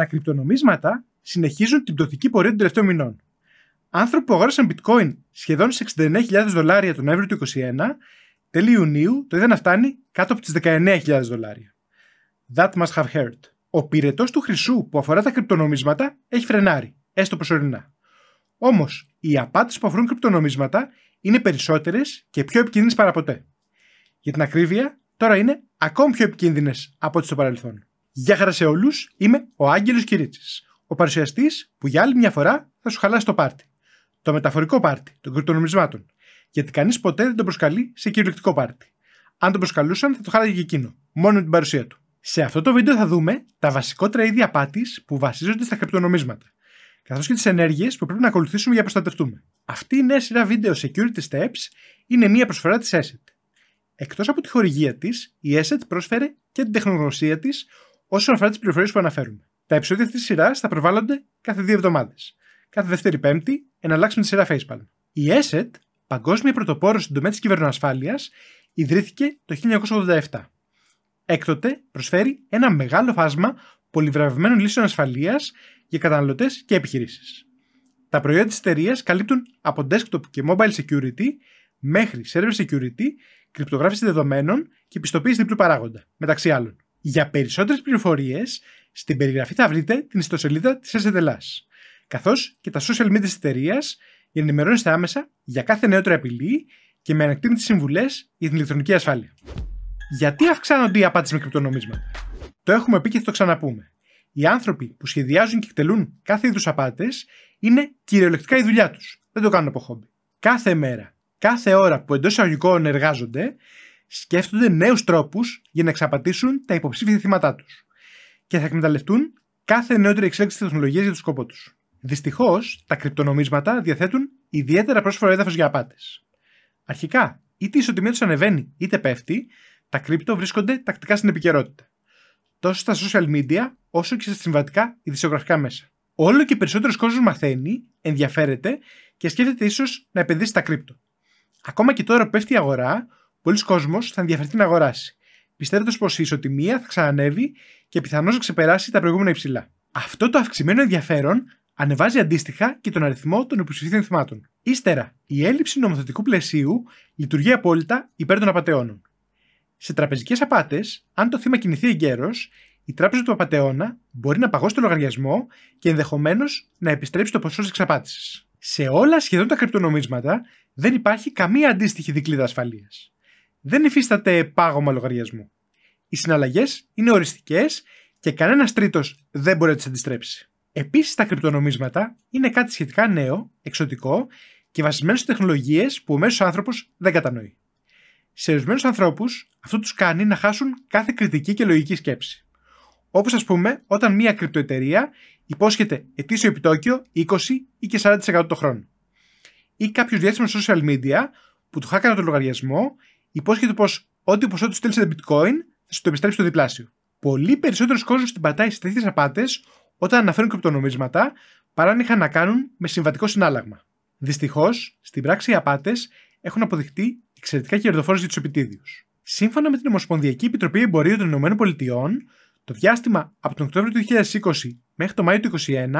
τα κρυπτονομίσματα συνεχίζουν την πτωτική πορεία των τελευταίων μηνών. Άνθρωποι που αγόρασαν bitcoin σχεδόν σε 69.000 δολάρια τον Νοέμβριο του 2021, τέλη Ιουνίου το είδαν να φτάνει κάτω από τις 19.000 δολάρια. That must have hurt. Ο πυρετός του χρυσού που αφορά τα κρυπτονομίσματα έχει φρενάρει, έστω προσωρινά. Όμως, οι απάτες που αφορούν κρυπτονομίσματα είναι περισσότερες και πιο επικίνδυνες παραποτέ. Για την ακρίβεια, τώρα είναι ακόμη πιο επικίνδυνες από ό,τι στο παρελθόν. Γεια χαρά σε όλους, είμαι ο Άγγελος Κυρίτσι, ο παρουσιαστής που για άλλη μια φορά θα σου χαλάσει το πάρτι. Το μεταφορικό πάρτι των κρυπτονομισμάτων. Γιατί κανείς ποτέ δεν τον προσκαλεί σε κυριολεκτικό πάρτι. Αν τον προσκαλούσαν θα το χάλαγε και εκείνο, μόνο με την παρουσία του. Σε αυτό το βίντεο θα δούμε τα βασικότερα είδη απάτης που βασίζονται στα κρυπτονομίσματα, καθώς και τις ενέργειες που πρέπει να ακολουθήσουμε για να προστατευτούμε. Αυτή η νέα σειρά βίντεο Security Steps είναι μια προσφορά της Asset. Εκτός από τη χορηγία της, η Asset πρόσφερε και την τεχνογνωσία της Όσον αφορά τις πληροφορίες που αναφέρουμε, τα επεισόδια αυτής της σειράς θα προβάλλονται κάθε δύο εβδομάδες. Κάθε Δεύτερη Πέμπτη, εναλλάξουμε τη σειρά Facebook. Η ESET, παγκόσμια πρωτοπόρος στην τομέα της κυβερνοασφάλειας, ιδρύθηκε το 1987. Έκτοτε προσφέρει ένα μεγάλο φάσμα πολυβραβευμένων λύσεων ασφαλείας για καταναλωτές και επιχειρήσεις. Τα προϊόντα της εταιρείας καλύπτουν από desktop και mobile security μέχρι server security, κρυπτογράφηση δεδομένων και πιστοποίηση διπλού παράγοντα, μεταξύ άλλων. Για περισσότερες πληροφορίες, στην περιγραφή θα βρείτε την ιστοσελίδα της SDLAS, καθώς και τα social media της εταιρείας για ενημερώνεστε άμεσα για κάθε νεότερη απειλή και με ανεκτήμητες συμβουλές για την ηλεκτρονική ασφάλεια. Γιατί αυξάνονται οι απάτες με κρυπτονομίσματα. Το έχουμε πει και θα το ξαναπούμε. Οι άνθρωποι που σχεδιάζουν και εκτελούν κάθε είδους απάτες είναι κυριολεκτικά η δουλειά τους. Δεν το κάνουν από χόμπι. Κάθε μέρα, κάθε ώρα που εντός εισαγωγικών εργάζονται, σκέφτονται νέους τρόπους για να εξαπατήσουν τα υποψήφια θύματά τους και θα εκμεταλλευτούν κάθε νεότερη εξέλιξη της τεχνολογίας για τον σκοπό τους. Δυστυχώς, τα κρυπτονομίσματα διαθέτουν ιδιαίτερα πρόσφορο έδαφος για απάτες. Αρχικά, είτε η ισοτιμία τους ανεβαίνει είτε πέφτει, τα κρύπτο βρίσκονται τακτικά στην επικαιρότητα. Τόσο στα social media, όσο και στα συμβατικά ειδησιογραφικά μέσα. Όλο και περισσότερος κόσμος μαθαίνει, ενδιαφέρεται και σκέφτεται ίσως να επενδύσει στα κρύπτο. Ακόμα και τώρα που πέφτει η αγορά, πολλοί κόσμοι θα ενδιαφερθεί να αγοράσει, πιστεύοντας πως η ισοτιμία θα ξανανεύει και πιθανώς να ξεπεράσει τα προηγούμενα υψηλά. Αυτό το αυξημένο ενδιαφέρον ανεβάζει αντίστοιχα και τον αριθμό των υποψηφίων θυμάτων. Ύστερα, η έλλειψη νομοθετικού πλαισίου λειτουργεί απόλυτα υπέρ των απαταιώνων. Σε τραπεζικές απάτες, αν το θύμα κινηθεί εγκαίρως, η τράπεζα του απαταιώνα μπορεί να παγώσει το λογαριασμό και ενδεχομένως να επιστρέψει το ποσό της εξαπάτησης. Σε όλα σχεδόν τα κρυπτονομίσματα δεν υπάρχει καμία αντίστοιχη δικλίδα ασφαλείας δεν υφίσταται πάγωμα λογαριασμού. Οι συναλλαγές είναι οριστικές και κανένας τρίτος δεν μπορεί να τις αντιστρέψει. Επίσης, τα κρυπτονομίσματα είναι κάτι σχετικά νέο, εξωτικό και βασισμένο σε τεχνολογίες που ο μέσος άνθρωπος δεν κατανοεί. Σε ορισμένους ανθρώπους, αυτό τους κάνει να χάσουν κάθε κριτική και λογική σκέψη. Όπως, ας πούμε, όταν μια κρυπτοεταιρεία υπόσχεται ετήσιο επιτόκιο 20 ή και 40% το χρόνο. Ή κάποιος διάστημα social media που του χάκανε τον λογαριασμό υπόσχεται πως ό,τι ποσό του στέλνει σε bitcoin θα σου το επιστρέψει το διπλάσιο. Πολύ περισσότερος κόσμος την πατάει σε τέτοιε απάτες όταν αναφέρουν κρυπτονομίσματα παρά αν είχαν να κάνουν με συμβατικό συνάλλαγμα. Δυστυχώς, στην πράξη οι απάτες έχουν αποδειχτεί εξαιρετικά κερδοφόρες για τους επιτίδιους. Σύμφωνα με την Ομοσπονδιακή Επιτροπή Εμπορίου των ΗΠΑ, το διάστημα από τον Οκτώβριο του 2020 μέχρι το Μάιο του 2021,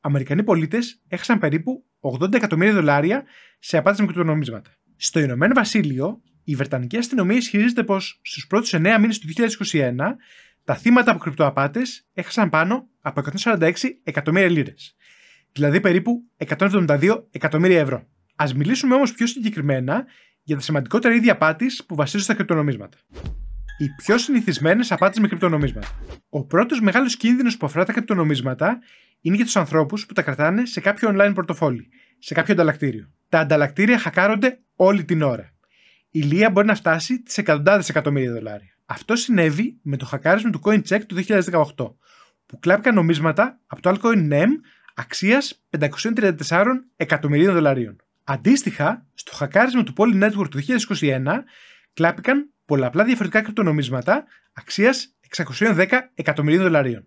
Αμερικανοί πολίτες έχασαν περίπου 80 εκατομμύρια δολάρια σε απάτες με κρυπτονομίσματα. Στο Ηνωμένο Βασίλειο, η Βρετανική αστυνομία ισχυρίζεται πως στους πρώτους 9 μήνες του 2021 τα θύματα από κρυπτοαπάτες έχασαν πάνω από 146 εκατομμύρια λίρες. Δηλαδή περίπου 172 εκατομμύρια ευρώ. Ας μιλήσουμε όμως πιο συγκεκριμένα για τα σημαντικότερα είδη απάτης που βασίζονται στα κρυπτονομίσματα. Οι πιο συνηθισμένες απάτες με κρυπτονομίσματα. Ο πρώτος μεγάλος κίνδυνος που αφορά τα κρυπτονομίσματα είναι για τους ανθρώπους που τα κρατάνε σε κάποιο online πορτοφόλι, σε κάποιο ανταλλακτήριο. Τα ανταλλακτήρια χακάρονται όλη την ώρα η Λία μπορεί να φτάσει τις εκατοντάδες εκατομμύρια δολάρια. Αυτό συνέβη με το χακάρισμα του CoinCheck του 2018, που κλάπηκαν νομίσματα από το altcoin NEM αξίας 534 εκατομμυρίων δολαρίων. Αντίστοιχα, στο χακάρισμα του Poly Network του 2021 κλάπηκαν πολλαπλά διαφορετικά κρυπτονομίσματα αξίας 610 εκατομμυρίων δολαρίων.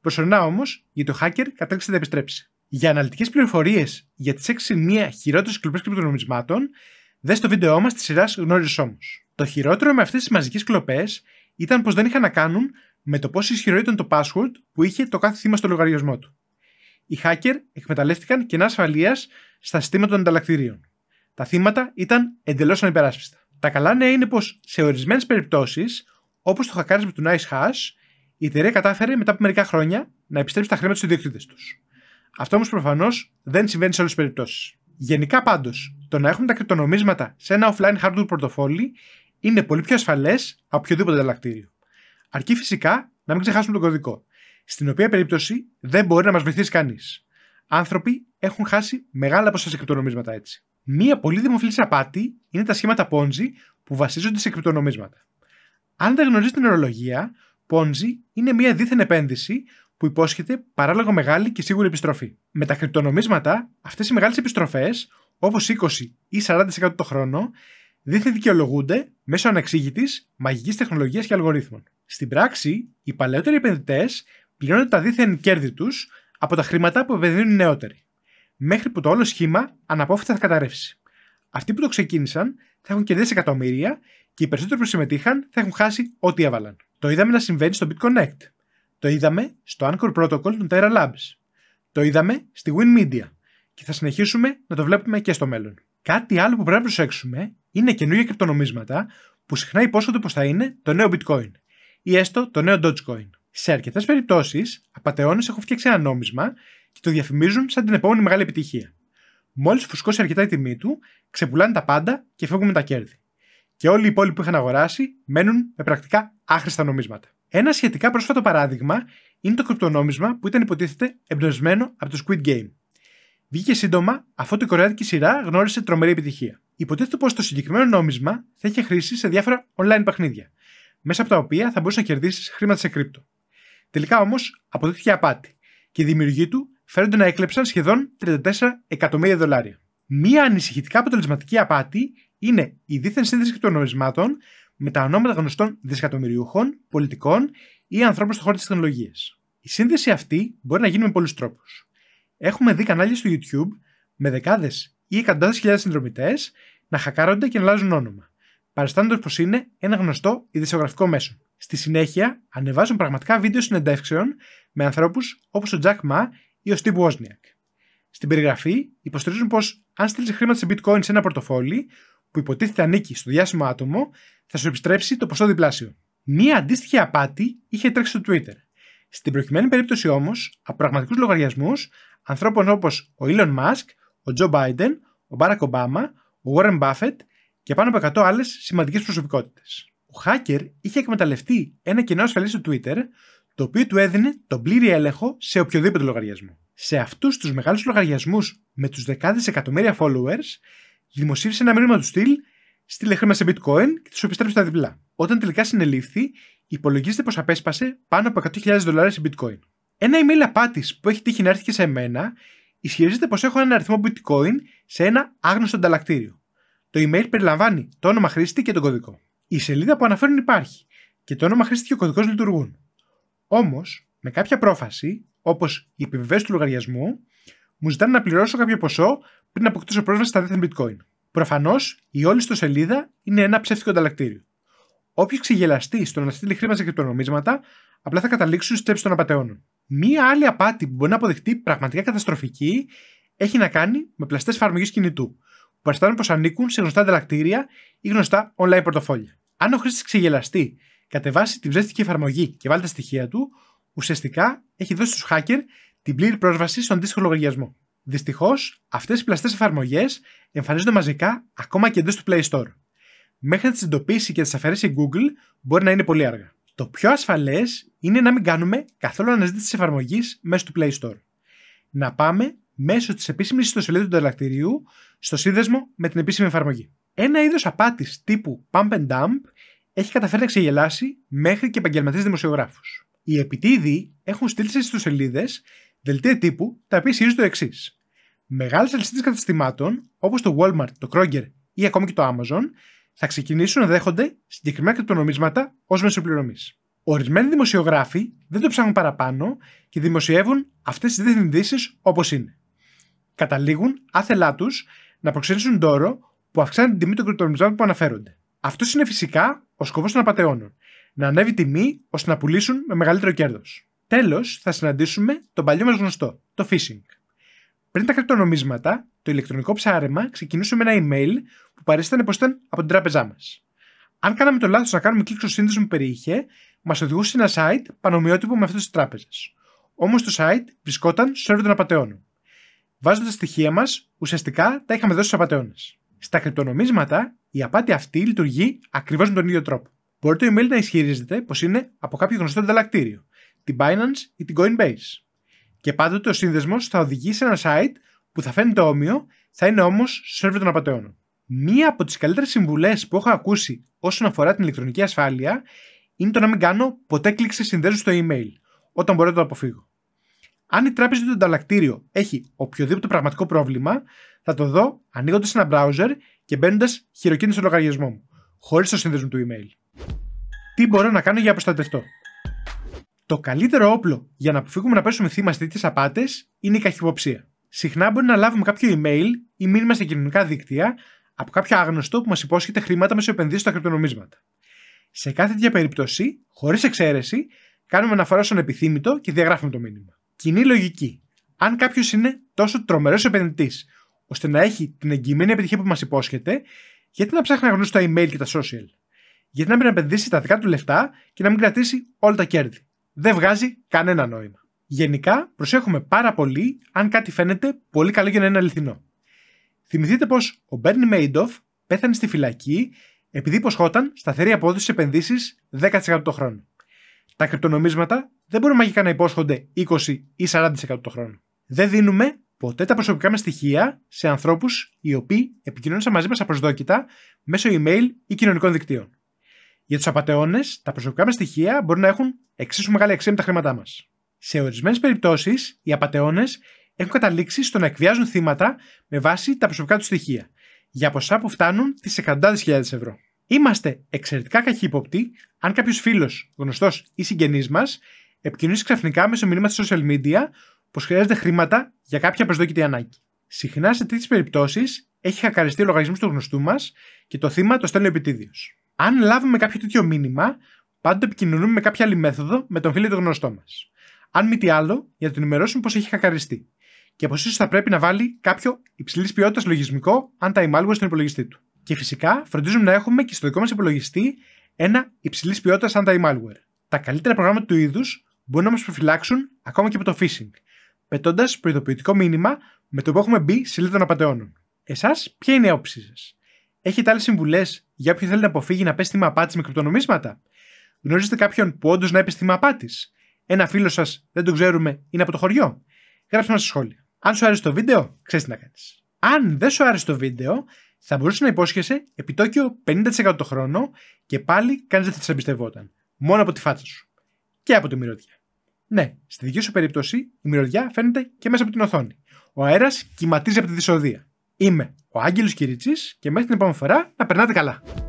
Προσωρινά όμως, γιατί ο hacker κατέληξε να επιστρέψει. Για αναλυτικές πληροφορίες για τις 6 σημεία χειρότερες κλοπές κρυπτονομισμάτων, Δες το βίντεό μας της σειράς Γνώριζες όμως. Το χειρότερο με αυτές τις μαζικές κλοπές ήταν πως δεν είχαν να κάνουν με το πόσο ισχυρό ήταν το password που είχε το κάθε θύμα στο λογαριασμό του. Οι hacker εκμεταλλεύτηκαν κενά ασφαλείας στα συστήματα των ανταλλακτηρίων. Τα θύματα ήταν εντελώς ανυπεράσπιστα. Τα καλά νέα είναι πως σε ορισμένες περιπτώσεις, όπως το χακάρισμα του Nice Hash, η εταιρεία κατάφερε μετά από μερικά χρόνια να επιστρέψει τα χρήματα στους ιδιοκτήτες τους. Αυτό όμως προφανώς δεν συμβαίνει σε όλες τις περιπτώσεις. Γενικά πάντως, το να έχουμε τα κρυπτονομίσματα σε ένα offline hardware πορτοφόλι είναι πολύ πιο ασφαλές από οποιοδήποτε ανταλλακτήριο. Αρκεί φυσικά να μην ξεχάσουμε τον κωδικό, στην οποία περίπτωση δεν μπορεί να μας βοηθήσει κανείς. Άνθρωποι έχουν χάσει μεγάλα ποσά σε κρυπτονομίσματα έτσι. Μία πολύ δημοφιλής απάτη είναι τα σχήματα Ponzi που βασίζονται σε κρυπτονομίσματα. Αν δεν γνωρίζεις την ορολογία, Ponzi είναι μία δίθεν επένδυση που υπόσχεται παράλογα μεγάλη και σίγουρη επιστροφή. Με τα κρυπτονομίσματα, αυτές οι μεγάλες επιστροφές όπως 20 ή 40% το χρόνο, δίθεν δικαιολογούνται μέσω ανεξήγητης μαγικής τεχνολογίας και αλγορίθμων. Στην πράξη, οι παλαιότεροι επενδυτές πληρώνουν τα δίθεν κέρδη τους από τα χρήματα που επενδύουν οι νεότεροι. Μέχρι που το όλο σχήμα αναπόφευκτα θα καταρρεύσει. Αυτοί που το ξεκίνησαν θα έχουν κερδίσει εκατομμύρια και οι περισσότεροι που συμμετείχαν θα έχουν χάσει ό,τι έβαλαν. Το είδαμε να συμβαίνει στο BitConnect. Το είδαμε στο Anchor Protocol των Terra Labs. Το είδαμε στη Win και θα συνεχίσουμε να το βλέπουμε και στο μέλλον. Κάτι άλλο που πρέπει να προσέξουμε είναι καινούργια κρυπτονομίσματα που συχνά υπόσχονται πως θα είναι το νέο bitcoin ή έστω το νέο dogecoin. Σε αρκετές περιπτώσεις, απαταιώνες έχουν φτιάξει ένα νόμισμα και το διαφημίζουν σαν την επόμενη μεγάλη επιτυχία. Μόλις φουσκώσει αρκετά η τιμή του, ξεπουλάνε τα πάντα και φεύγουν με τα κέρδη. Και όλοι οι υπόλοιποι που είχαν αγοράσει μένουν με πρακτικά άχρηστα νομίσματα. Ένα σχετικά πρόσφατο παράδειγμα είναι το κρυπτονόμισμα που ήταν υποτίθεται εμπνευσμένο από το Squid Game. Βγήκε σύντομα, αφού η κορεάτικη σειρά γνώρισε τρομερή επιτυχία. Υποτίθεται πως το συγκεκριμένο νόμισμα θα είχε χρήση σε διάφορα online παιχνίδια, μέσα από τα οποία θα μπορούσε να κερδίσεις χρήματα σε κρύπτο. Τελικά όμως αποδείχθηκε απάτη και οι δημιουργοί του φέρονται να έκλεψαν σχεδόν 34 εκατομμύρια δολάρια. Μία ανησυχητικά αποτελεσματική απάτη είναι η δίθεν σύνδεση των νομισμάτων με τα ονόματα γνωστών δισεκατομμυριούχων, πολιτικών ή ανθρώπων στον χώρο της τεχνολογίας. Η σύνδεση αυτή μπορεί να γίνει με πολλούς τρόπους. Έχουμε δει κανάλια στο YouTube με δεκάδες ή εκατοντάδες χιλιάδες συνδρομητές να χακάρονται και να αλλάζουν όνομα, παριστάνοντας πως είναι ένα γνωστό ειδησιογραφικό μέσο. Στη συνέχεια, ανεβάζουν πραγματικά βίντεο συνεντεύξεων με ανθρώπους όπως ο Jack Ma ή ο Steve Wozniak. Στην περιγραφή υποστηρίζουν πως αν στείλεις χρήματα σε bitcoin σε ένα πορτοφόλι που υποτίθεται ανήκει στο διάσημο άτομο, θα σου επιστρέψει το ποσό διπλάσιο. Μία αντίστοιχη απάτη είχε τρέξει στο Twitter. Στην προκειμένη περίπτωση όμως, από πραγματικούς λογαριασμούς ανθρώπων όπως ο Elon Musk, ο Joe Biden, ο Barack Obama, ο Warren Buffett και πάνω από 100 άλλες σημαντικές προσωπικότητες. Ο hacker είχε εκμεταλλευτεί ένα κοινό ασφαλή στο Twitter, το οποίο του έδινε τον πλήρη έλεγχο σε οποιοδήποτε λογαριασμό. Σε αυτούς τους μεγάλους λογαριασμούς με τους δεκάδες εκατομμύρια followers, δημοσίευσε ένα μήνυμα του στυλ στείλε χρήμα σε bitcoin και τους επιστρέψει τα διπλά. Όταν τελικά συνελήφθη, υπολογίζεται πως απέσπασε πάνω από 100.000 δολάρια σε bitcoin. Ένα email απάτης που έχει τύχει να έρθει και σε μένα ισχυρίζεται πώ έχω ένα αριθμό bitcoin σε ένα άγνωστο ανταλλακτήριο. Το email περιλαμβάνει το όνομα χρήστη και τον κωδικό. Η σελίδα που αναφέρουν υπάρχει και το όνομα χρήστη και ο κωδικός λειτουργούν. Όμως, με κάποια πρόφαση, όπως η επιβεβαίωση του λογαριασμού, μου ζητάνε να πληρώσω κάποιο ποσό πριν αποκτήσω πρόσβαση στα δίθεν bitcoin. Προφανώς, η όλη στο σελίδα είναι ένα ψεύτικο ανταλλακτήριο. Όποιος ξεγελαστεί στο να στείλει χρήμα σε κρυπτονομίσματα, απλά θα καταλήξουν στι τσέπε των απαταιώνων. Μία άλλη απάτη που μπορεί να αποδεχτεί πραγματικά καταστροφική έχει να κάνει με πλαστές εφαρμογές κινητού, που παριστάνουν πως ανήκουν σε γνωστά ανταλλακτήρια ή γνωστά online πορτοφόλια. Αν ο χρήστης ξεγελαστεί, κατεβάσει την ψεύτικη εφαρμογή και βάλει τα στοιχεία του, ουσιαστικά έχει δώσει στους hacker την πλήρη πρόσβαση στον αντίστοιχο λογαριασμό. Δυστυχώς, αυτές οι πλαστές εφαρμογές εμφανίζονται μαζικά ακόμα και εντός του Play Store. Μέχρι να τις εντοπίσει και τις αφαιρέσει η Google μπορεί να είναι πολύ αργά. Το πιο ασφαλές είναι να μην κάνουμε καθόλου αναζήτηση εφαρμογής μέσω του Play Store. Να πάμε μέσω της επίσημης ιστοσελίδας του ανταλλακτηρίου στο σύνδεσμο με την επίσημη εφαρμογή. Ένα είδος απάτης τύπου pump and dump έχει καταφέρει να ξεγελάσει μέχρι και επαγγελματίες δημοσιογράφους. Οι επιτίδιοι έχουν στείλει σε ιστοσελίδες δελτία τύπου τα οποία ισχύουν το εξής. Μεγάλες αλυσίδες καταστημάτων όπως το Walmart, το Kroger ή ακόμη και το Amazon θα ξεκινήσουν να δέχονται συγκεκριμένα κρυπτονομίσματα ως μέσο πληρωμής. Ορισμένοι δημοσιογράφοι δεν το ψάχνουν παραπάνω και δημοσιεύουν αυτές τις διευθυντήσει όπως είναι. Καταλήγουν άθελά τους να προξενήσουν τόρο που αυξάνει την τιμή των κρυπτονομισμάτων που αναφέρονται. Αυτό είναι φυσικά ο σκοπός των απαταιώνων. Να ανέβει τιμή ώστε να πουλήσουν με μεγαλύτερο κέρδος. Τέλος, θα συναντήσουμε τον παλιό μας γνωστό, το phishing. Πριν τα κρυπτονομίσματα, το ηλεκτρονικό ψάρεμα ξεκινούσε με ένα email που παρέστανε πως ήταν από την τράπεζά μας. Αν κάναμε το λάθος να κάνουμε κλικ στο σύνδεσμο που περιείχε, μας οδηγούσε σε ένα site πανομοιότυπο με αυτό τη τράπεζα. Όμως το site βρισκόταν στο σερβερ των απαταιών. Βάζοντας τα στοιχεία μας, ουσιαστικά τα είχαμε δώσει στους απαταιώνες. Στα κρυπτονομίσματα, η απάτη αυτή λειτουργεί ακριβώς με τον ίδιο τρόπο. Μπορεί το email να ισχυρίζεται πως είναι από κάποιο γνωστό ανταλλακτήριο, την Binance ή την Coinbase. Και πάντοτε ο σύνδεσμος θα οδηγεί σε ένα site που θα φαίνεται όμοιο, θα είναι όμως σερβερ των απαταιώνων. Μία από τις καλύτερες συμβουλές που έχω ακούσει όσον αφορά την ηλεκτρονική ασφάλεια είναι το να μην κάνω ποτέ κλικ σε στο email, όταν μπορώ να το αποφύγω. Αν η τράπεζα του ανταλλακτήριο έχει οποιοδήποτε πραγματικό πρόβλημα, θα το δω ανοίγοντας ένα browser και μπαίνοντας χειροκίνητο στο λογαριασμό μου, χωρίς το σύνδεσμο του email. Τι μπορώ να κάνω για να προστατευτώ. Το καλύτερο όπλο για να αποφύγουμε να πέσουμε θύμα στις τέτοιες απάτες είναι η καχυποψία συχνά μπορεί να λάβουμε κάποιο email ή μήνυμα στα κοινωνικά δίκτυα από κάποιο άγνωστο που μας υπόσχεται χρήματα μέσω επενδύσεων στα κρυπτονομίσματα. Σε κάθε τέτοια περίπτωση, χωρίς εξαίρεση, κάνουμε αναφορά στον επιθύμητο και διαγράφουμε το μήνυμα. Κοινή λογική. Αν κάποιος είναι τόσο τρομερός επενδυτής, ώστε να έχει την εγγυημένη επιτυχία που μας υπόσχεται, γιατί να ψάχνει να τα email και τα social. Γιατί να μην επενδύσει τα δικά του λεφτά και να μην κρατήσει όλα τα κέρδη. Δεν βγάζει κανένα νόημα. Γενικά, προσέχουμε πάρα πολύ αν κάτι φαίνεται πολύ καλό για να είναι αληθινό. Θυμηθείτε πως ο Μπέρνι Μέιντοφ πέθανε στη φυλακή επειδή υποσχόταν σταθερή απόδοση επενδύσεις 10% το χρόνο. Τα κρυπτονομίσματα δεν μπορούν μαγικά να υπόσχονται 20 ή 40% το χρόνο. Δεν δίνουμε ποτέ τα προσωπικά μας στοιχεία σε ανθρώπους οι οποίοι επικοινωνούσαν μαζί μας απροσδόκητα μέσω email ή κοινωνικών δικτύων. Για τους απαταιώνες, τα προσωπικά μας στοιχεία μπορούν να έχουν εξίσου μεγάλη αξία με τα χρήματά μας. Σε ορισμένες περιπτώσεις, οι απαταιώνες έχουν καταλήξει στο να εκβιάζουν θύματα με βάση τα προσωπικά τους στοιχεία, για ποσά που φτάνουν τις εκατοντάδες χιλιάδες ευρώ. Είμαστε εξαιρετικά καχύποπτοι αν κάποιος φίλος, γνωστός ή συγγενής μας επικοινωνήσει ξαφνικά μέσω μηνύμα στα social media πως χρειάζεται χρήματα για κάποια προσδόκητη ανάγκη. Συχνά σε τέτοιες περιπτώσεις έχει χακαριστεί ο λογαριασμός του γνωστού μας και το θύμα το στέλνει επιτίδιος. Αν λάβουμε κάποιο τέτοιο μήνυμα, πάντοτε επικοινωνούμε με κάποια άλλη μέθοδο με τον φίλο του γνωστό μας αν μη τι άλλο, για να τον ενημερώσουν πως έχει χακαριστεί. Και πως ίσως θα πρέπει να βάλει κάποιο υψηλής ποιότητας λογισμικό τα malware στον υπολογιστή του. Και φυσικά φροντίζουμε να έχουμε και στο δικό μας υπολογιστή ένα υψηλής ποιότητας anti malware. Τα καλύτερα προγράμματα του είδους μπορούν να μας προφυλάξουν ακόμα και από το phishing, πετώντας προειδοποιητικό μήνυμα με το που έχουμε μπει σε σελίδα των απαταιώνων. Εσάς, ποια είναι η άποψή σας. Έχετε άλλες συμβουλές για όποιον θέλει να αποφύγει να πέσει θύμα απάτης με κρυπτονομίσματα. Γνωρίζετε κάποιον που όντως να έπεσε θύμα απάτης ένα φίλο σας, δεν το ξέρουμε, είναι από το χωριό. Γράψτε μας στα σχόλια. Αν σου άρεσε το βίντεο, ξέρεις τι να κάνεις. Αν δεν σου άρεσε το βίντεο, θα μπορούσε να υπόσχεσαι επιτόκιο 50% το χρόνο και πάλι κανείς δεν θα σε εμπιστευόταν. Μόνο από τη φάτσα σου. Και από τη μυρωδιά. Ναι, στη δική σου περίπτωση η μυρωδιά φαίνεται και μέσα από την οθόνη. Ο αέρας κυματίζει από τη δυσοδεία. Είμαι ο άγγελος Κυρίτσης και μέχρι την επόμενη φορά να περνάτε καλά.